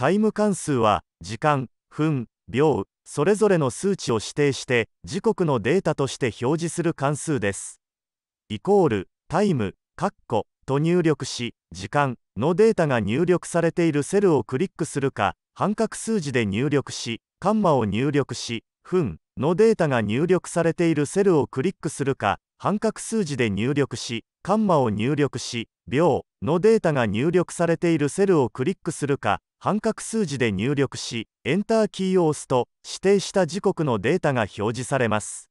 タイム関数は時間分秒それぞれの数値を指定して時刻のデータとして表示する関数ですイコールタイムカッコと入力し時間のデータが入力されているセルをクリックするか半角数字で入力しカンマを入力し分のデータが入力されているセルをクリックするか半角数字で入力しカンマを入力し秒のデータが入力されているセルをクリックするか半角数字で入力し Enter キーを押すと指定した時刻のデータが表示されます